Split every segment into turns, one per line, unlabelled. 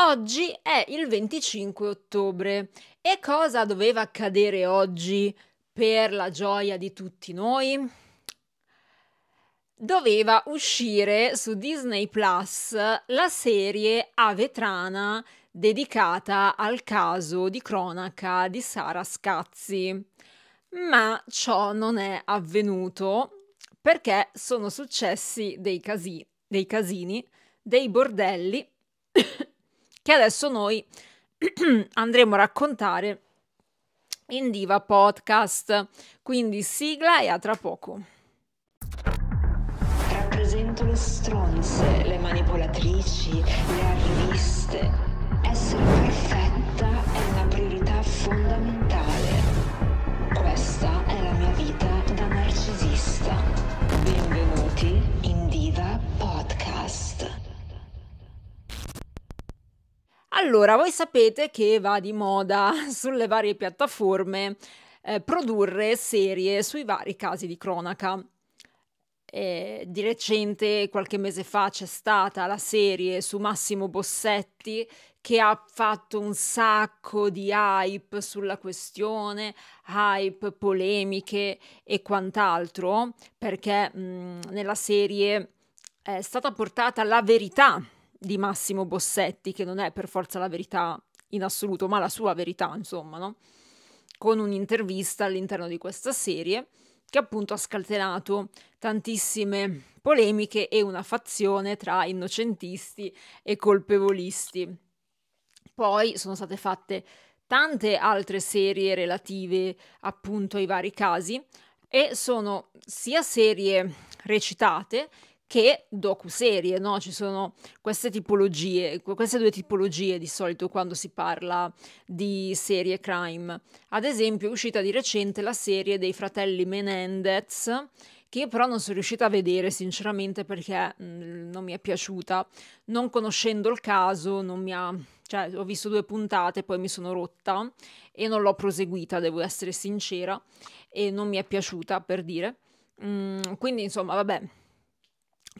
Oggi è il 25 ottobre e cosa doveva accadere oggi per la gioia di tutti noi? Doveva uscire su Disney Plus la serie A Vetrana dedicata al caso di cronaca di Sara Scazzi. Ma ciò non è avvenuto perché sono successi dei, casi- dei casini, dei bordelli che adesso noi andremo a raccontare in Diva Podcast. Quindi sigla e a tra poco. Rappresento le stronze, le manipolatrici, le Allora, voi sapete che va di moda sulle varie piattaforme eh, produrre serie sui vari casi di cronaca. Eh, di recente, qualche mese fa, c'è stata la serie su Massimo Bossetti che ha fatto un sacco di hype sulla questione, hype, polemiche e quant'altro, perché mh, mm, nella serie è stata portata la verità di Massimo Bossetti, che non è per forza la verità in assoluto, ma la sua verità, insomma, no? con un'intervista all'interno di questa serie che appunto ha scatenato tantissime polemiche e una fazione tra innocentisti e colpevolisti. Poi sono state fatte tante altre serie relative appunto ai vari casi e sono sia serie recitate che docu-serie, no? Ci sono queste tipologie, queste due tipologie di solito quando si parla di serie crime. Ad esempio è uscita di recente la serie dei fratelli Menendez, che io però non sono riuscita a vedere sinceramente perché mh, mm, non mi è piaciuta. Non conoscendo il caso, non mi ha... cioè ho visto due puntate, poi mi sono rotta e non l'ho proseguita, devo essere sincera, e non mi è piaciuta per dire. Mm, quindi insomma, vabbè,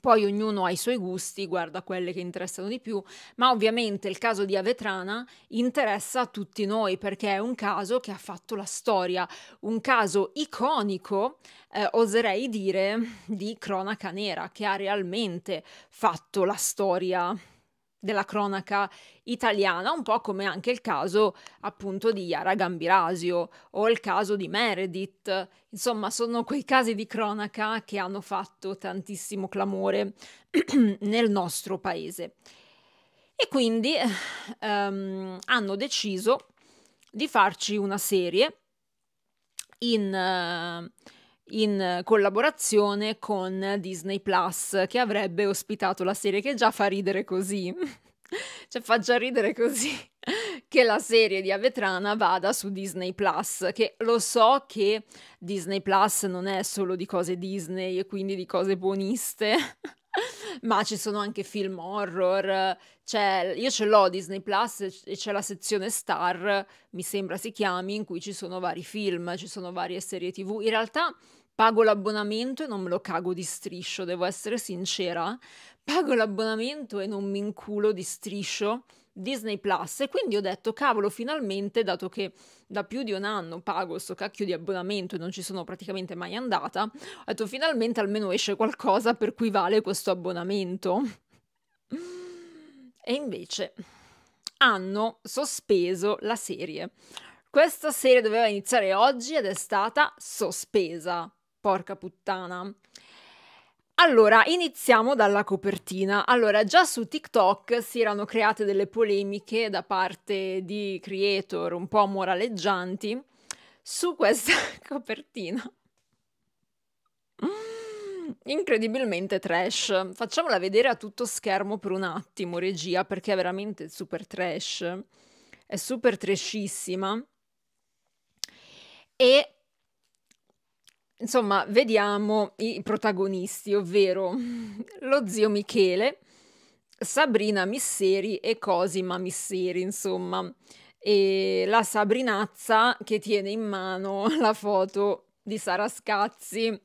poi ognuno ha i suoi gusti, guarda quelle che interessano di più, ma ovviamente il caso di Avetrana interessa a tutti noi perché è un caso che ha fatto la storia, un caso iconico, eh, oserei dire, di cronaca nera, che ha realmente fatto la storia della cronaca italiana, un po' come anche il caso appunto di Yara Gambirasio o il caso di Meredith. Insomma, sono quei casi di cronaca che hanno fatto tantissimo clamore nel nostro paese. E quindi ehm, hanno deciso di farci una serie in... Eh, in collaborazione con Disney Plus, che avrebbe ospitato la serie che già fa ridere così. cioè fa già ridere così che la serie di Avetrana vada su Disney Plus, che lo so che Disney Plus non è solo di cose Disney e quindi di cose buoniste. ma ci sono anche film horror. C'è, cioè, io ce l'ho Disney Plus e c'è la sezione Star, mi sembra si chiami, in cui ci sono vari film, ci sono varie serie TV. In realtà pago l'abbonamento e non me lo cago di striscio, devo essere sincera, pago l'abbonamento e non mi inculo di striscio Disney Plus e quindi ho detto cavolo finalmente dato che da più di un anno pago sto cacchio di abbonamento e non ci sono praticamente mai andata ho detto finalmente almeno esce qualcosa per cui vale questo abbonamento e invece hanno sospeso la serie questa serie doveva iniziare oggi ed è stata sospesa Porca puttana. Allora, iniziamo dalla copertina. Allora, già su TikTok si erano create delle polemiche da parte di creator un po' moraleggianti su questa copertina. Incredibilmente trash. Facciamola vedere a tutto schermo per un attimo, regia, perché è veramente super trash. È super trashissima. E Insomma, vediamo i protagonisti, ovvero lo zio Michele, Sabrina Misseri e Cosima Misseri, insomma, e la Sabrinazza che tiene in mano la foto di Sara Scazzi.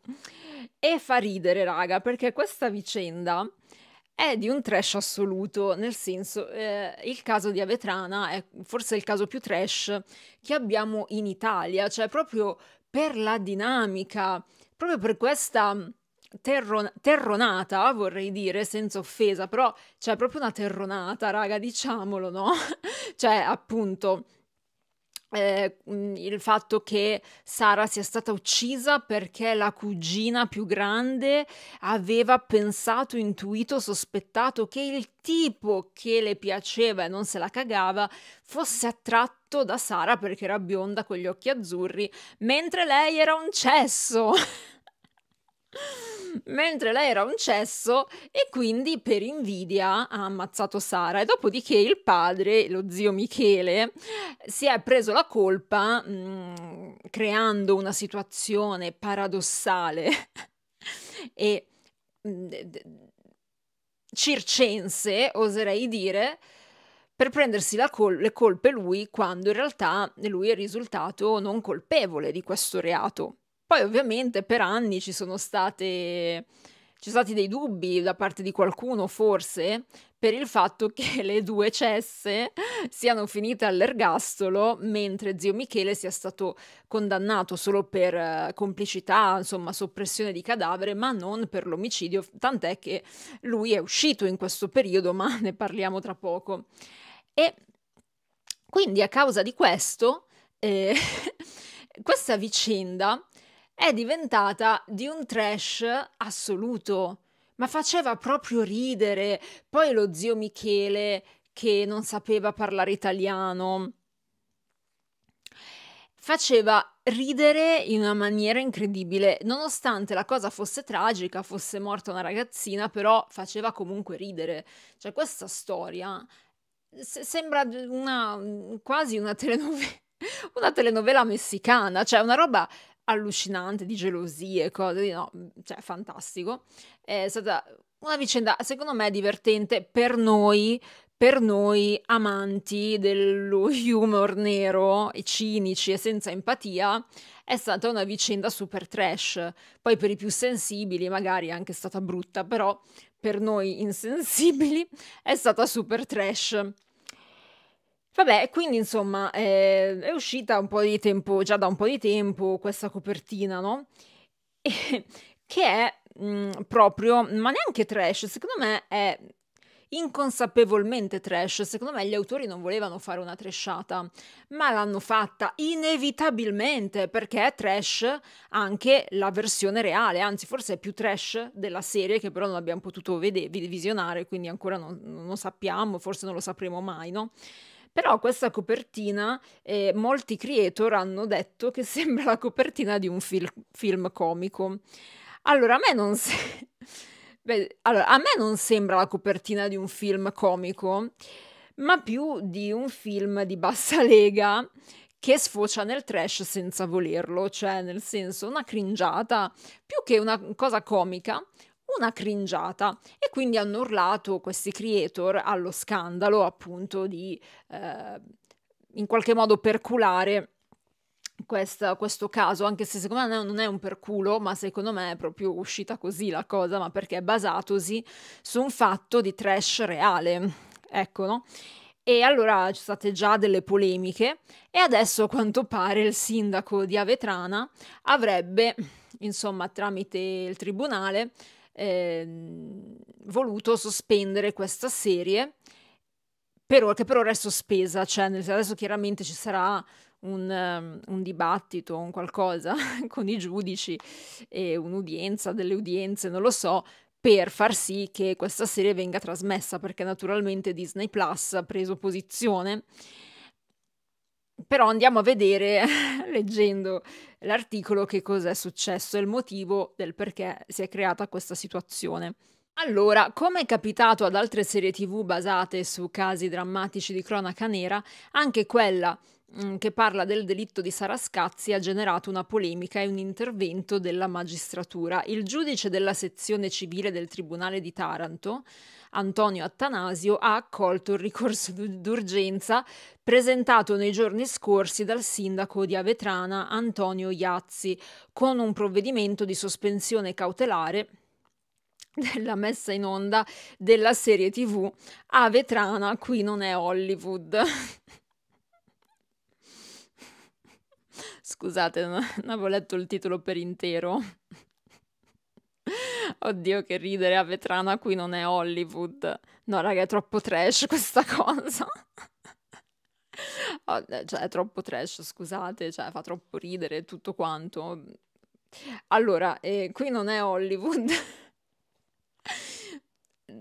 E fa ridere, raga, perché questa vicenda è di un trash assoluto, nel senso eh, il caso di Avetrana è forse il caso più trash che abbiamo in Italia, cioè proprio per la dinamica, proprio per questa mm, terron- terronata, vorrei dire, senza offesa, però c'è proprio una terronata, raga, diciamolo, no? cioè, appunto, eh, il fatto che Sara sia stata uccisa perché la cugina più grande aveva pensato, intuito, sospettato che il tipo che le piaceva e non se la cagava fosse attratto da Sara perché era bionda con gli occhi azzurri, mentre lei era un cesso. mentre lei era un cesso e quindi per invidia ha ammazzato Sara e dopodiché il padre, lo zio Michele, si è preso la colpa mh, mm, creando una situazione paradossale e mh, mm, circense, oserei dire, per prendersi col le colpe lui quando in realtà lui è risultato non colpevole di questo reato. Poi ovviamente per anni ci sono state ci sono stati dei dubbi da parte di qualcuno, forse, per il fatto che le due cesse siano finite all'ergastolo, mentre zio Michele sia stato condannato solo per eh, complicità, insomma, soppressione di cadavere, ma non per l'omicidio, tant'è che lui è uscito in questo periodo, ma ne parliamo tra poco. E quindi a causa di questo, eh, questa vicenda è diventata di un trash assoluto. Ma faceva proprio ridere. Poi lo zio Michele che non sapeva parlare italiano. Faceva ridere in una maniera incredibile, nonostante la cosa fosse tragica, fosse morta una ragazzina, però faceva comunque ridere. Cioè questa storia se sembra una, quasi una telenovela, una telenovela messicana, cioè una roba allucinante di gelosie, e cose, no, mhmm, cioè fantastico. È stata una vicenda, secondo me, divertente per noi, per noi amanti dello humor nero e cinici e senza empatia, è stata una vicenda super trash. Poi per i più sensibili magari è anche stata brutta, però per noi insensibili è stata super trash. Vabbè, quindi insomma eh, è uscita un po' di tempo, già da un po' di tempo, questa copertina, no? E, che è mh, mm, proprio, ma neanche trash, secondo me è inconsapevolmente trash, secondo me gli autori non volevano fare una trashata, ma l'hanno fatta inevitabilmente perché è trash anche la versione reale, anzi forse è più trash della serie che però non abbiamo potuto vede- visionare, quindi ancora non, non sappiamo, forse non lo sapremo mai, no? Però questa copertina, eh, molti creator hanno detto che sembra la copertina di un fil- film comico. Allora, a me non se- Beh, allora, a me non sembra la copertina di un film comico, ma più di un film di bassa lega che sfocia nel trash senza volerlo, cioè nel senso una cringiata, più che una cosa comica, una cringiata e quindi hanno urlato questi creator allo scandalo appunto di eh, in qualche modo perculare questa, questo caso, anche se secondo me non è un perculo, ma secondo me è proprio uscita così la cosa, ma perché è basatosi su un fatto di trash reale, ecco, no? E allora ci sono state già delle polemiche e adesso a quanto pare il sindaco di Avetrana avrebbe, insomma, tramite il tribunale, eh, voluto sospendere questa serie per che per ora è sospesa, cioè adesso chiaramente ci sarà un, ehm, un dibattito, un qualcosa con i giudici e un'udienza, delle udienze, non lo so, per far sì che questa serie venga trasmessa, perché naturalmente Disney Plus ha preso posizione però andiamo a vedere, leggendo l'articolo, che cosa è successo e il motivo del perché si è creata questa situazione. Allora, come è capitato ad altre serie tv basate su casi drammatici di cronaca nera, anche quella Mm, che parla del delitto di Sarascazzi ha generato una polemica e un intervento della magistratura. Il giudice della sezione civile del Tribunale di Taranto, Antonio Attanasio, ha accolto il ricorso d'urgenza presentato nei giorni scorsi dal sindaco di Avetrana Antonio Iazzi con un provvedimento di sospensione cautelare della messa in onda della serie TV Avetrana qui non è Hollywood. Scusate, non avevo letto il titolo per intero. Oddio, che ridere a Vetrana qui non è Hollywood. No, raga, è troppo trash questa cosa. oh, cioè, è troppo trash, scusate, cioè, fa troppo ridere tutto quanto. Allora, eh, qui non è Hollywood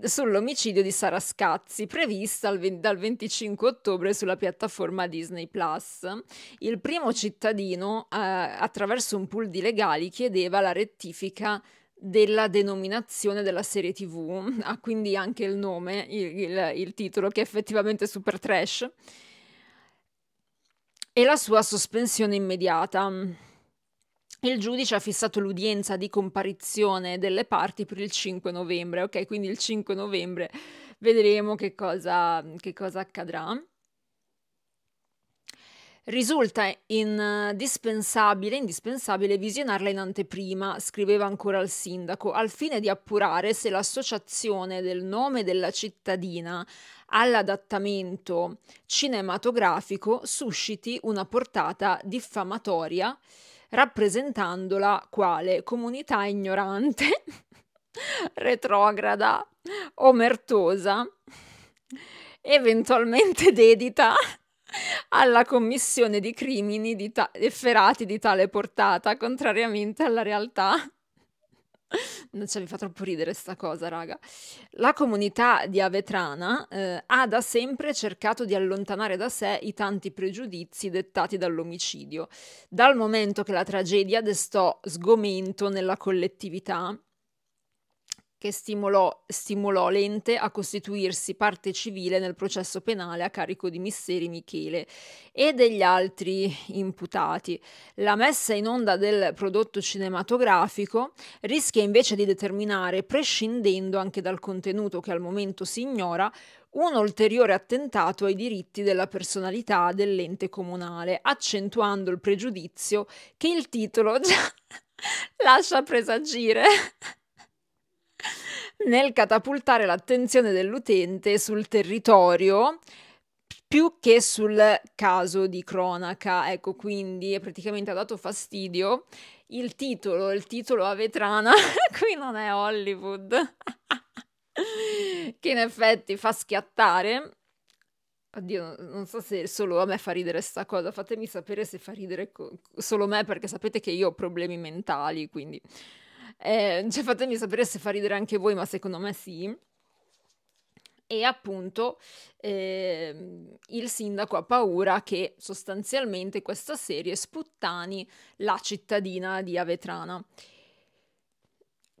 sull'omicidio di Sara Scazzi, prevista dal 25 ottobre sulla piattaforma Disney Plus. Il primo cittadino, eh, attraverso un pool di legali, chiedeva la rettifica della denominazione della serie TV, ha quindi anche il nome, il, il, il titolo, che è effettivamente super trash, e la sua sospensione immediata il giudice ha fissato l'udienza di comparizione delle parti per il 5 novembre, ok? Quindi il 5 novembre vedremo che cosa, che cosa accadrà. Risulta indispensabile, eh, indispensabile visionarla in anteprima, scriveva ancora il sindaco, al fine di appurare se l'associazione del nome della cittadina all'adattamento cinematografico susciti una portata diffamatoria rappresentandola quale comunità ignorante, retrograda, omertosa, eventualmente dedita alla commissione di crimini di ta- efferati di tale portata, contrariamente alla realtà non ci mi fa troppo ridere sta cosa, raga. La comunità di Avetrana eh, ha da sempre cercato di allontanare da sé i tanti pregiudizi dettati dall'omicidio, dal momento che la tragedia destò sgomento nella collettività che stimolò, stimolò l'ente a costituirsi parte civile nel processo penale a carico di Misteri Michele e degli altri imputati. La messa in onda del prodotto cinematografico rischia invece di determinare, prescindendo anche dal contenuto che al momento si ignora, un ulteriore attentato ai diritti della personalità dell'ente comunale, accentuando il pregiudizio che il titolo già lascia presagire nel catapultare l'attenzione dell'utente sul territorio più che sul caso di cronaca. Ecco, quindi praticamente ha dato fastidio il titolo, il titolo a vetrana, qui non è Hollywood, che in effetti fa schiattare. Oddio, non so se solo a me fa ridere sta cosa, fatemi sapere se fa ridere solo me perché sapete che io ho problemi mentali, quindi eh, cioè, fatemi sapere se fa ridere anche voi, ma secondo me sì. E appunto eh, il sindaco ha paura che sostanzialmente questa serie sputtani la cittadina di Avetrana.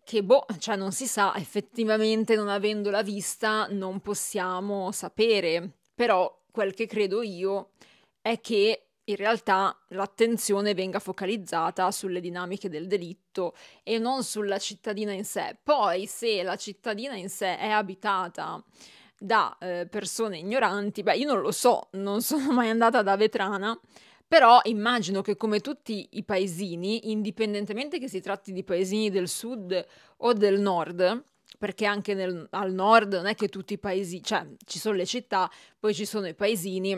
Che boh, cioè non si sa, effettivamente non avendola vista non possiamo sapere, però quel che credo io è che in realtà l'attenzione venga focalizzata sulle dinamiche del delitto e non sulla cittadina in sé. Poi, se la cittadina in sé è abitata da eh, persone ignoranti, beh, io non lo so, non sono mai andata da Vetrana. Però immagino che come tutti i paesini, indipendentemente che si tratti di paesini del sud o del nord, perché anche nel, al nord non è che tutti i paesi, cioè ci sono le città, poi ci sono i paesini,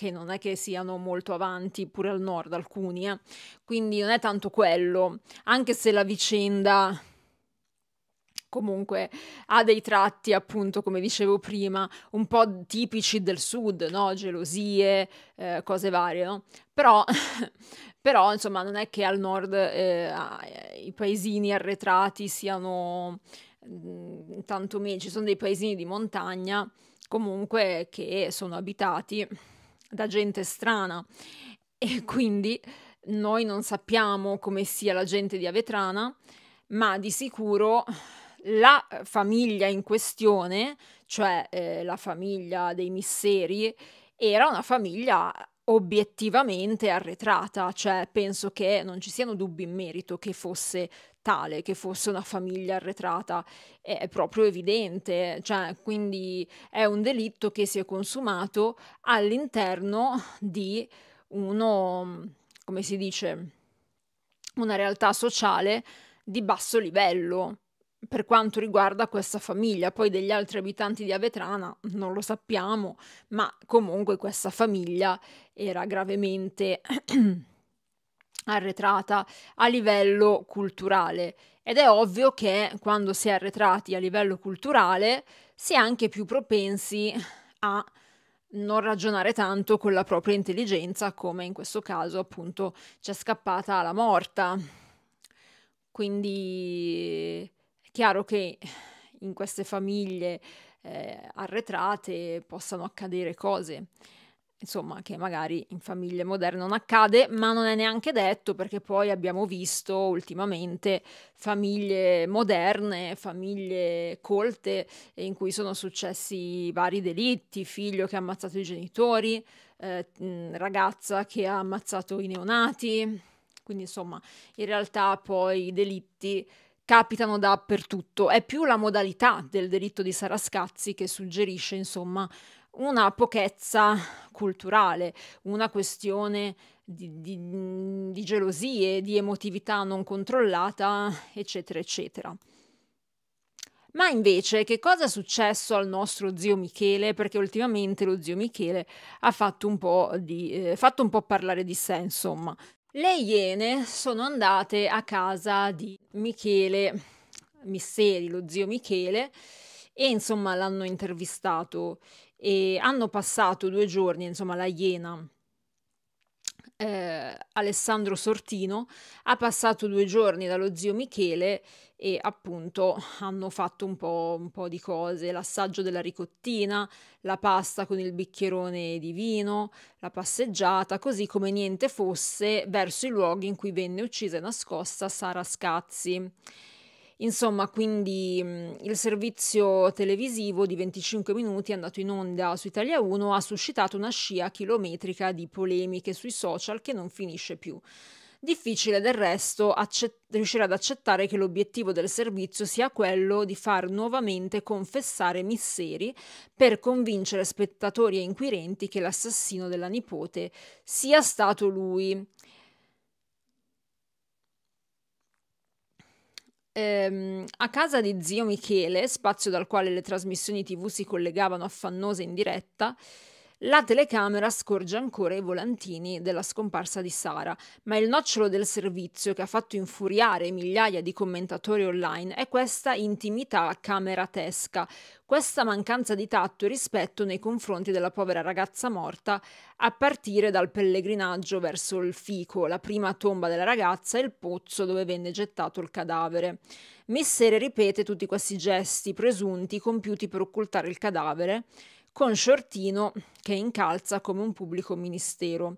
che non è che siano molto avanti pure al nord alcuni, eh. quindi non è tanto quello, anche se la vicenda comunque ha dei tratti appunto come dicevo prima un po' tipici del sud, no? gelosie, eh, cose varie, no? però, però insomma non è che al nord eh, eh i paesini arretrati siano mm, tanto meglio, ci sono dei paesini di montagna comunque che sono abitati da gente strana e quindi noi non sappiamo come sia la gente di Avetrana, ma di sicuro la famiglia in questione, cioè eh, la famiglia dei Misseri, era una famiglia obiettivamente arretrata, cioè penso che non ci siano dubbi in merito che fosse tale che fosse una famiglia arretrata è proprio evidente, cioè, quindi è un delitto che si è consumato all'interno di uno, come si dice, una realtà sociale di basso livello per quanto riguarda questa famiglia, poi degli altri abitanti di Avetrana non lo sappiamo, ma comunque questa famiglia era gravemente arretrata a livello culturale ed è ovvio che quando si è arretrati a livello culturale si è anche più propensi a non ragionare tanto con la propria intelligenza come in questo caso appunto ci è scappata la morta quindi è chiaro che in queste famiglie eh, arretrate possano accadere cose insomma, che magari in famiglie moderne non accade, ma non è neanche detto perché poi abbiamo visto ultimamente famiglie moderne, famiglie colte eh, in cui sono successi vari delitti, figlio che ha ammazzato i genitori, eh, ragazza che ha ammazzato i neonati, quindi insomma, in realtà poi i delitti capitano dappertutto, è più la modalità del delitto di Sarascazzi che suggerisce, insomma, una pochezza culturale, una questione di, di, di gelosie, di emotività non controllata, eccetera, eccetera. Ma invece, che cosa è successo al nostro zio Michele? Perché ultimamente lo zio Michele ha fatto un po', di, eh, fatto un po parlare di sé, insomma. Le iene sono andate a casa di Michele Misseri, lo zio Michele, e insomma l'hanno intervistato e hanno passato due giorni, insomma, la Iena. Eh, Alessandro Sortino ha passato due giorni dallo zio Michele e appunto hanno fatto un po', un po', di cose, l'assaggio della ricottina, la pasta con il bicchierone di vino, la passeggiata, così come niente fosse verso i luoghi in cui venne uccisa e nascosta Sara Scazzi. Insomma, quindi il servizio televisivo di 25 minuti andato in onda su Italia 1 ha suscitato una scia chilometrica di polemiche sui social che non finisce più. Difficile del resto riuscire ad accettare che l'obiettivo del servizio sia quello di far nuovamente confessare misteri per convincere spettatori e inquirenti che l'assassino della nipote sia stato lui. Ehm, a casa di zio Michele, spazio dal quale le trasmissioni tv si collegavano affannose in diretta, la telecamera scorge ancora i volantini della scomparsa di Sara, ma il nocciolo del servizio che ha fatto infuriare migliaia di commentatori online è questa intimità cameratesca, questa mancanza di tatto e rispetto nei confronti della povera ragazza morta, a partire dal pellegrinaggio verso il Fico, la prima tomba della ragazza e il pozzo dove venne gettato il cadavere. Messere ripete tutti questi gesti presunti compiuti per occultare il cadavere con Shortino che incalza come un pubblico ministero.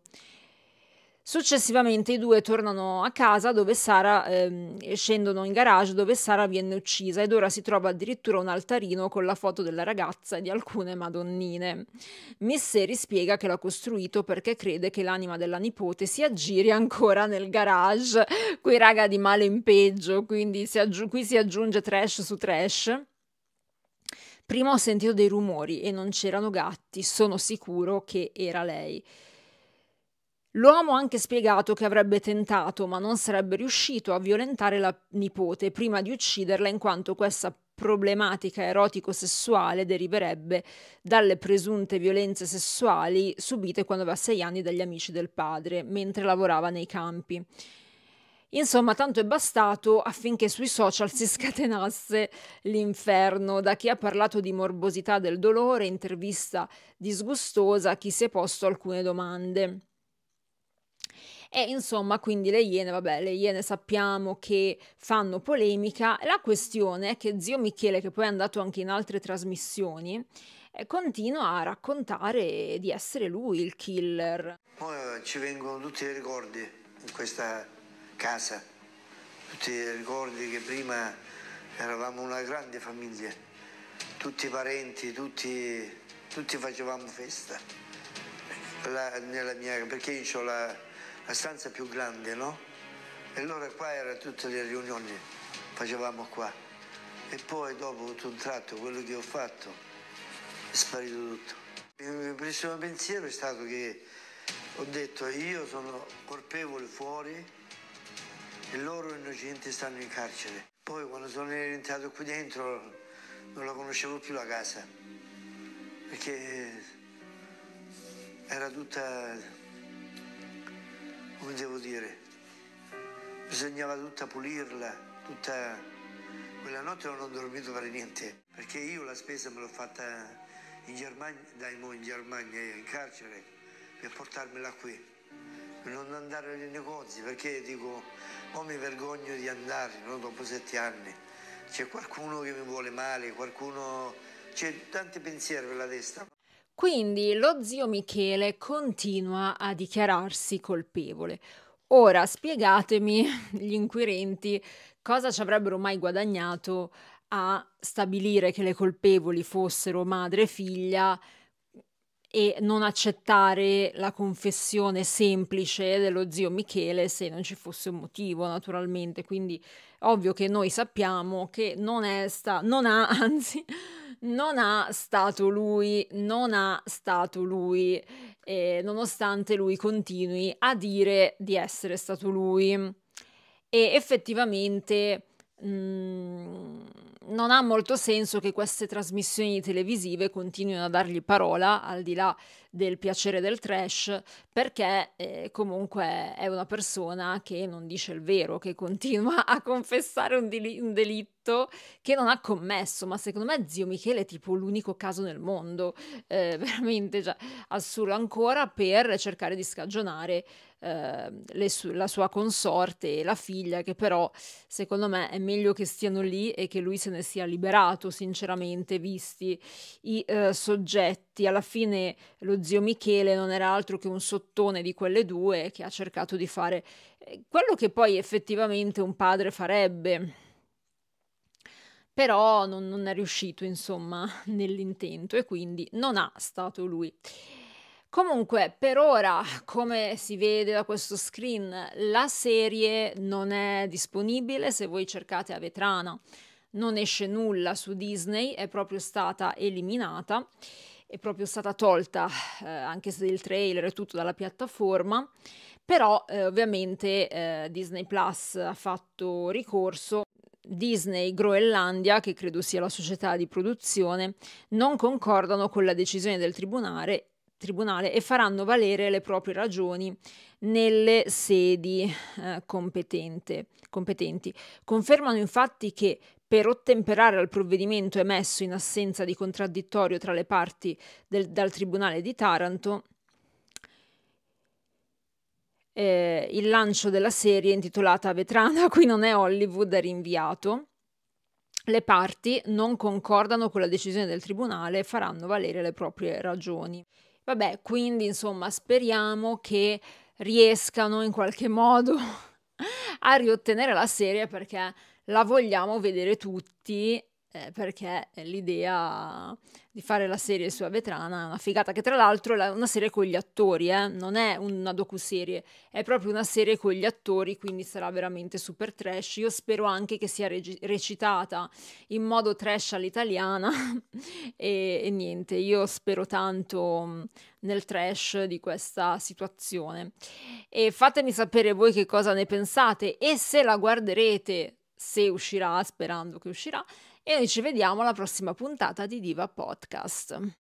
Successivamente i due tornano a casa dove Sara eh, scendono in garage dove Sara viene uccisa ed ora si trova addirittura un altarino con la foto della ragazza e di alcune madonnine. Misseri spiega che l'ha costruito perché crede che l'anima della nipote si aggiri ancora nel garage, qui raga di male in peggio, quindi si qui si aggiunge trash su trash. Prima ho sentito dei rumori e non c'erano gatti, sono sicuro che era lei. L'uomo ha anche spiegato che avrebbe tentato, ma non sarebbe riuscito a violentare la nipote prima di ucciderla in quanto questa problematica erotico-sessuale deriverebbe dalle presunte violenze sessuali subite quando aveva sei anni dagli amici del padre, mentre lavorava nei campi. Insomma, tanto è bastato affinché sui social si scatenasse l'inferno, da chi ha parlato di morbosità del dolore, intervista disgustosa, chi si è posto alcune domande. E insomma, quindi le iene, vabbè, le iene sappiamo che fanno polemica. La questione è che zio Michele, che poi è andato anche in altre trasmissioni, eh, continua a raccontare di essere lui il killer.
Poi ci vengono tutti i ricordi in questa casa. tutti i ricordi che prima eravamo una grande famiglia, tutti i parenti, tutti, tutti facevamo festa. La, mia, perché io ho la, la stanza più grande, no? E allora qua erano tutte le riunioni, facevamo qua. E poi dopo tutto un tratto quello che ho fatto è sparito tutto. Il mio primo pensiero è stato che ho detto io sono colpevole fuori, e loro innocenti stanno in carcere. Poi quando sono rientrato qui dentro non la conoscevo più la casa, perché era tutta, come devo dire, bisognava tutta pulirla, tutta... Quella notte non ho dormito per niente, perché io la spesa me l'ho fatta in Germania, dai mo in Germania, in carcere, per portarmela qui non andare nei negozi perché dico, oh mi vergogno di andare, no? dopo sette anni c'è qualcuno che mi vuole male, qualcuno... c'è tanti pensieri per la testa.
Quindi lo zio Michele continua a dichiararsi colpevole. Ora spiegatemi, gli inquirenti, cosa ci avrebbero mai guadagnato a stabilire che le colpevoli fossero madre e figlia e non accettare la confessione semplice dello zio Michele se non ci fosse un motivo, naturalmente. Quindi ovvio che noi sappiamo che non è sta non ha, anzi, non ha stato lui, non ha stato lui, eh, nonostante lui continui a dire di essere stato lui. E effettivamente mh, mm, non ha molto senso che queste trasmissioni televisive continuino a dargli parola al di là del piacere del trash, perché eh, comunque è una persona che non dice il vero, che continua a confessare un, dil- un delitto che non ha commesso, ma secondo me zio Michele è tipo l'unico caso nel mondo, eh, veramente cioè, assurdo ancora, per cercare di scagionare eh, su- la sua consorte e la figlia, che però secondo me è meglio che stiano lì e che lui se ne sia liberato, sinceramente, visti i eh, soggetti effetti alla fine lo zio Michele non era altro che un sottone di quelle due che ha cercato di fare eh, quello che poi effettivamente un padre farebbe. Però non, non è riuscito, insomma, nell'intento e quindi non ha stato lui. Comunque, per ora, come si vede da questo screen, la serie non è disponibile se voi cercate a vetrana. Non esce nulla su Disney, è proprio stata eliminata è proprio stata tolta, eh, anche se il trailer e tutto, dalla piattaforma. Però eh, ovviamente eh, Disney Plus ha fatto ricorso. Disney Groenlandia, che credo sia la società di produzione, non concordano con la decisione del tribunale, tribunale e faranno valere le proprie ragioni nelle sedi eh, competenti. Confermano infatti che per ottemperare al provvedimento emesso in assenza di contraddittorio tra le parti del, dal Tribunale di Taranto, eh, il lancio della serie intitolata Vetrana, qui non è Hollywood, è rinviato. Le parti non concordano con la decisione del Tribunale e faranno valere le proprie ragioni. Vabbè, quindi insomma speriamo che riescano in qualche modo a riottenere la serie perché la vogliamo vedere tutti eh, perché l'idea di fare la serie su Avetrana è una figata che tra l'altro è una serie con gli attori, eh? non è una docuserie, è proprio una serie con gli attori, quindi sarà veramente super trash. Io spero anche che sia reg- recitata in modo trash all'italiana e, e niente, io spero tanto mm, nel trash di questa situazione. E fatemi sapere voi che cosa ne pensate e se la guarderete se uscirà, sperando che uscirà, e noi ci vediamo alla prossima puntata di Diva Podcast.